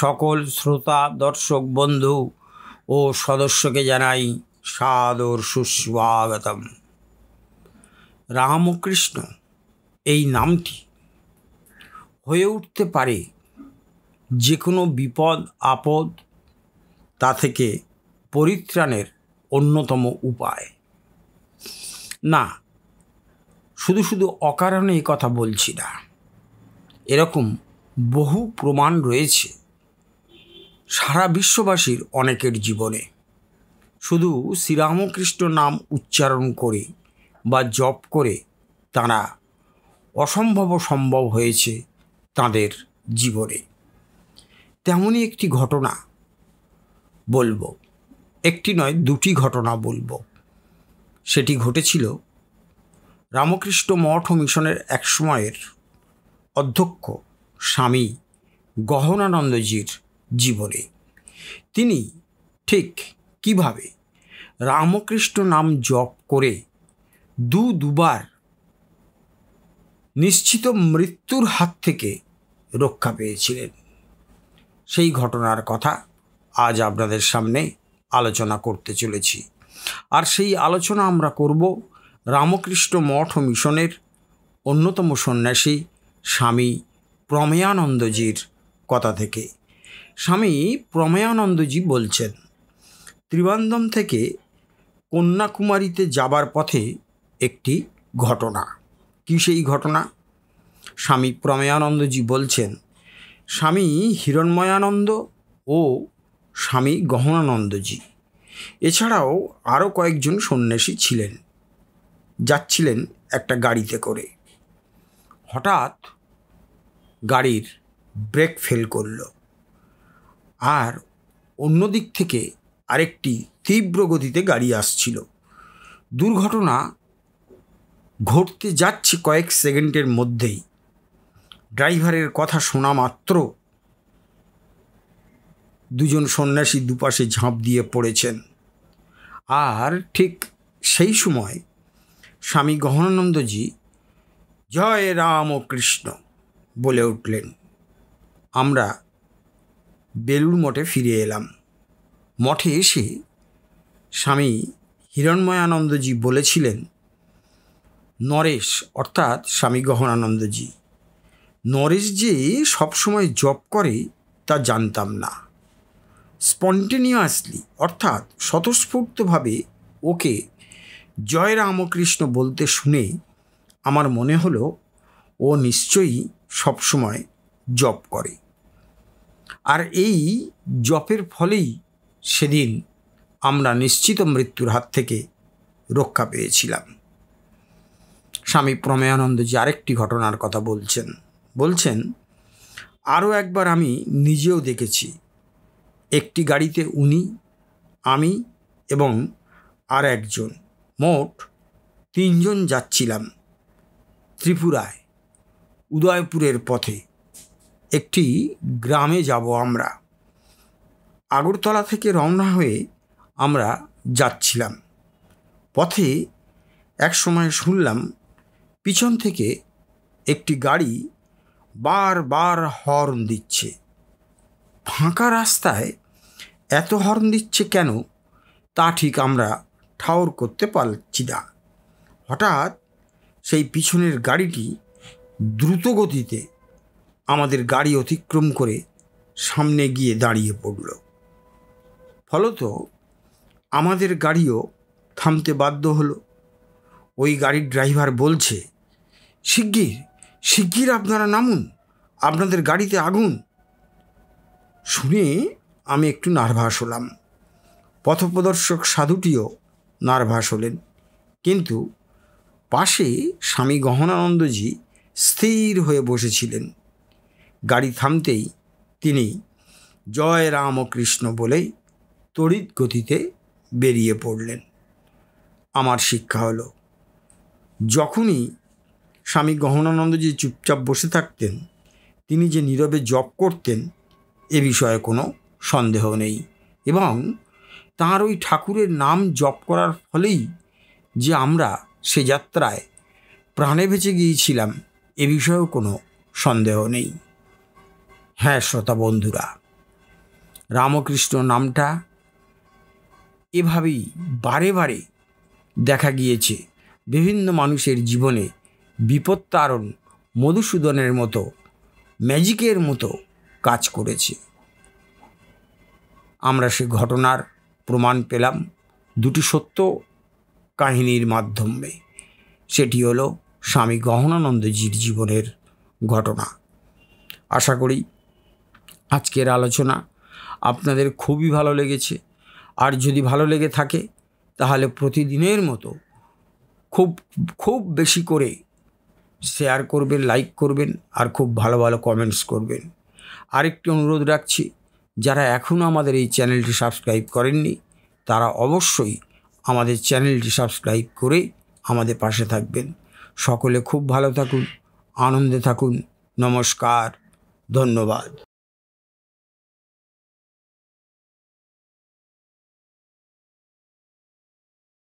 সকল শ্রোতা দর্শক বন্ধু ও সদস্যকে জানাই সাদর সুস্বাগতম রামকৃষ্ণ এই নামটি হয়ে উঠতে পারে যে কোনো বিপদ আপদ তা থেকে পরিত্রাণের অন্যতম উপায় না শুধু শুধু অকারণে এ কথা বলছি না এরকম বহু প্রমাণ রয়েছে সারা বিশ্ববাসীর অনেকের জীবনে শুধু শ্রীরামকৃষ্ণ নাম উচ্চারণ করে বা জপ করে তারা অসম্ভব সম্ভব হয়েছে তাদের জীবনে তেমনই একটি ঘটনা বলবো একটি নয় দুটি ঘটনা বলবো সেটি ঘটেছিল রামকৃষ্ণ মঠ মিশনের এক সময়ের অধ্যক্ষ স্বামী গহনানন্দজির জীবনে তিনি ঠিক কিভাবে রামকৃষ্ণ নাম জপ করে দু দুবার নিশ্চিত মৃত্যুর হাত থেকে রক্ষা পেয়েছিলেন সেই ঘটনার কথা আজ আপনাদের সামনে আলোচনা করতে চলেছি আর সেই আলোচনা আমরা করব রামকৃষ্ণ মঠ ও মিশনের অন্যতম সন্ন্যাসী স্বামী প্রমেয়ানন্দজির কথা থেকে স্বামী প্রমেয়ানন্দজি বলছেন ত্রিবান্দম থেকে কন্যাকুমারীতে যাবার পথে একটি ঘটনা কি সেই ঘটনা স্বামী প্রমেয়ানন্দজি বলছেন স্বামী হিরণময়ানন্দ ও স্বামী গহনানন্দজি এছাড়াও আরও কয়েকজন সন্ন্যাসী ছিলেন যাচ্ছিলেন একটা গাড়িতে করে হঠাৎ গাড়ির ব্রেক ফেল করলো আর অন্য দিক থেকে আরেকটি তীব্র গতিতে গাড়ি আসছিল দুর্ঘটনা ঘটতে যাচ্ছে কয়েক সেকেন্ডের মধ্যেই ড্রাইভারের কথা শোনা মাত্র দুজন সন্ন্যাসী দুপাশে ঝাঁপ দিয়ে পড়েছেন আর ঠিক সেই সময় স্বামী গহনানন্দজি জয় রাম ও কৃষ্ণ বলে উঠলেন আমরা বেলুর মঠে ফিরে এলাম মঠে এসে স্বামী হিরণময়ানন্দজি বলেছিলেন নরেশ অর্থাৎ স্বামী গহনানন্দজি নরেশ যে সবসময় জপ করে তা জানতাম না স্পন্টেনিয়াসলি অর্থাৎ স্বতঃস্ফূর্তভাবে ওকে জয় রামকৃষ্ণ বলতে শুনে আমার মনে হলো ও নিশ্চয়ই সবসময় জপ করে আর এই জপের ফলেই সেদিন আমরা নিশ্চিত মৃত্যুর হাত থেকে রক্ষা পেয়েছিলাম স্বামী প্রমেয়ানন্দজি আরেকটি ঘটনার কথা বলছেন বলছেন আরও একবার আমি নিজেও দেখেছি একটি গাড়িতে উনি আমি এবং আর একজন মোট তিনজন যাচ্ছিলাম ত্রিপুরায় উদয়পুরের পথে একটি গ্রামে যাব আমরা আগরতলা থেকে রওনা হয়ে আমরা যাচ্ছিলাম পথে এক সময় শুনলাম পিছন থেকে একটি গাড়ি বারবার হর্ন দিচ্ছে ফাঁকা রাস্তায় এত হর্ন দিচ্ছে কেন তা ঠিক আমরা ঠাউর করতে পারছি না হঠাৎ সেই পিছনের গাড়িটি দ্রুত গতিতে আমাদের গাড়ি অতিক্রম করে সামনে গিয়ে দাঁড়িয়ে পড়ল ফলত আমাদের গাড়িও থামতে বাধ্য হলো ওই গাড়ির ড্রাইভার বলছে শিগগির শিগগির আপনারা নামুন আপনাদের গাড়িতে আগুন শুনে আমি একটু নার্ভাস হলাম পথপ্রদর্শক সাধুটিও নার্ভাস হলেন কিন্তু পাশে স্বামী গহনানন্দজি স্থির হয়ে বসেছিলেন গাড়ি থামতেই তিনি জয় রামকৃষ্ণ বলেই তড়িৎ গতিতে বেরিয়ে পড়লেন আমার শিক্ষা হলো যখনই স্বামী গহনানন্দ যে চুপচাপ বসে থাকতেন তিনি যে নীরবে জপ করতেন এ বিষয়ে কোনো সন্দেহ নেই এবং তাঁর ওই ঠাকুরের নাম জপ করার ফলেই যে আমরা সে যাত্রায় প্রাণে বেঁচে গিয়েছিলাম এ বিষয়েও কোনো সন্দেহ নেই হ্যাঁ শ্রোতা বন্ধুরা রামকৃষ্ণ নামটা এভাবেই বারে বারে দেখা গিয়েছে বিভিন্ন মানুষের জীবনে বিপত্তারণ মধুসূদনের মতো ম্যাজিকের মতো কাজ করেছে আমরা সে ঘটনার প্রমাণ পেলাম দুটি সত্য কাহিনীর মাধ্যমে সেটি হলো স্বামী গহনানন্দজির জীবনের ঘটনা আশা করি আজকের আলোচনা আপনাদের খুবই ভালো লেগেছে আর যদি ভালো লেগে থাকে তাহলে প্রতিদিনের মতো খুব খুব বেশি করে শেয়ার করবেন লাইক করবেন আর খুব ভালো ভালো কমেন্টস করবেন আরেকটি অনুরোধ রাখছি যারা এখনও আমাদের এই চ্যানেলটি সাবস্ক্রাইব করেননি তারা অবশ্যই আমাদের চ্যানেলটি সাবস্ক্রাইব করে আমাদের পাশে থাকবেন সকলে খুব ভালো থাকুন আনন্দে থাকুন নমস্কার ধন্যবাদ